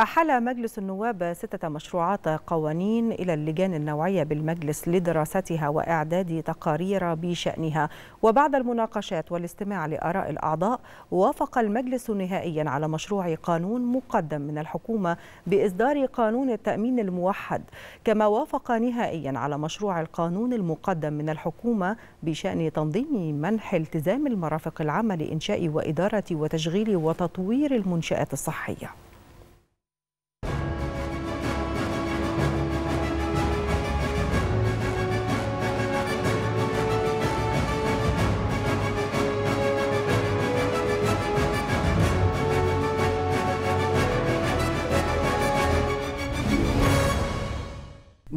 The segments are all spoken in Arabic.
أحال مجلس النواب ستة مشروعات قوانين إلى اللجان النوعية بالمجلس لدراستها وإعداد تقارير بشأنها وبعد المناقشات والاستماع لآراء الأعضاء وافق المجلس نهائيا على مشروع قانون مقدم من الحكومة بإصدار قانون التأمين الموحد كما وافق نهائيا على مشروع القانون المقدم من الحكومة بشأن تنظيم منح التزام المرافق العامة لإنشاء وإدارة وتشغيل وتطوير المنشآت الصحية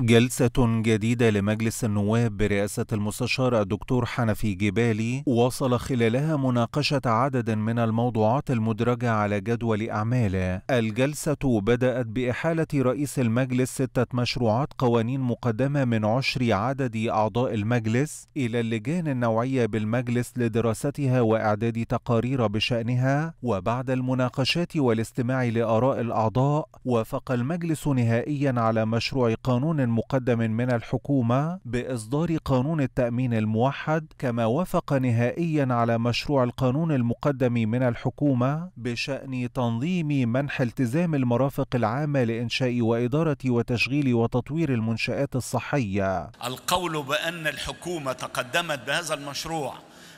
جلسة جديدة لمجلس النواب برئاسة المستشار الدكتور حنفي جبالي وصل خلالها مناقشة عدد من الموضوعات المدرجة على جدول أعماله. الجلسة بدأت بإحالة رئيس المجلس ستة مشروعات قوانين مقدمة من عشر عدد أعضاء المجلس إلى اللجان النوعية بالمجلس لدراستها وإعداد تقارير بشأنها وبعد المناقشات والاستماع لآراء الأعضاء وافق المجلس نهائيا على مشروع قانون مقدم من الحكومة بإصدار قانون التأمين الموحد كما وافق نهائيا على مشروع القانون المقدم من الحكومة بشأن تنظيم منح التزام المرافق العامة لإنشاء وإدارة وتشغيل وتطوير المنشآت الصحية القول بأن الحكومة تقدمت بهذا المشروع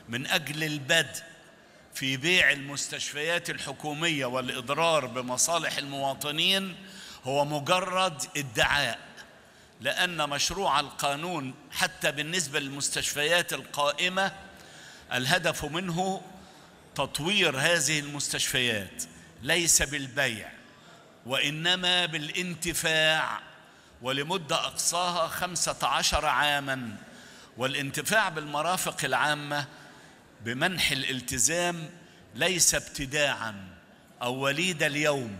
من أجل البدء في بيع المستشفيات الحكومية والإضرار بمصالح المواطنين هو مجرد ادعاء لأن مشروع القانون حتى بالنسبة للمستشفيات القائمة الهدف منه تطوير هذه المستشفيات ليس بالبيع وإنما بالانتفاع ولمدة أقصاها خمسة عشر عاما والانتفاع بالمرافق العامة بمنح الالتزام ليس ابتداعا أو وليد اليوم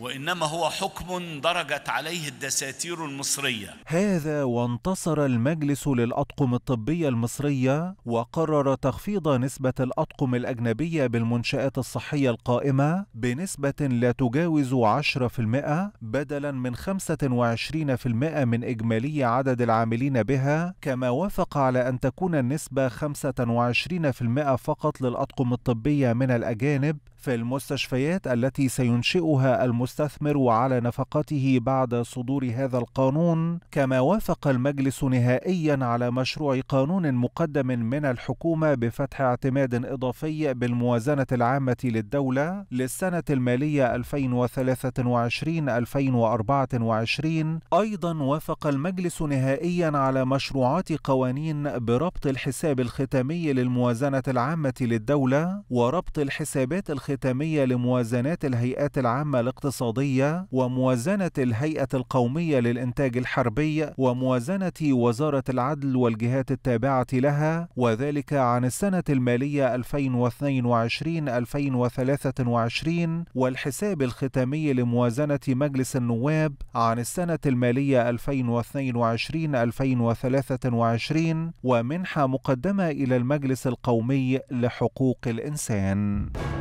وانما هو حكم درجت عليه الدساتير المصريه. هذا وانتصر المجلس للاطقم الطبيه المصريه وقرر تخفيض نسبه الاطقم الاجنبيه بالمنشات الصحيه القائمه بنسبه لا تجاوز 10% بدلا من 25% من اجمالي عدد العاملين بها كما وافق على ان تكون النسبه 25% فقط للاطقم الطبيه من الاجانب في المستشفيات التي سينشئها المستثمر على نفقته بعد صدور هذا القانون كما وافق المجلس نهائيا على مشروع قانون مقدم من الحكومة بفتح اعتماد إضافي بالموازنة العامة للدولة للسنة المالية 2023-2024 أيضا وافق المجلس نهائيا على مشروعات قوانين بربط الحساب الختامي للموازنة العامة للدولة وربط الحسابات الختامية الختامية لموازنات الهيئات العامة الاقتصادية وموازنة الهيئة القومية للإنتاج الحربي وموازنة وزارة العدل والجهات التابعة لها وذلك عن السنة المالية 2022-2023 والحساب الختامي لموازنة مجلس النواب عن السنة المالية 2022-2023 ومنحة مقدمة إلى المجلس القومي لحقوق الإنسان.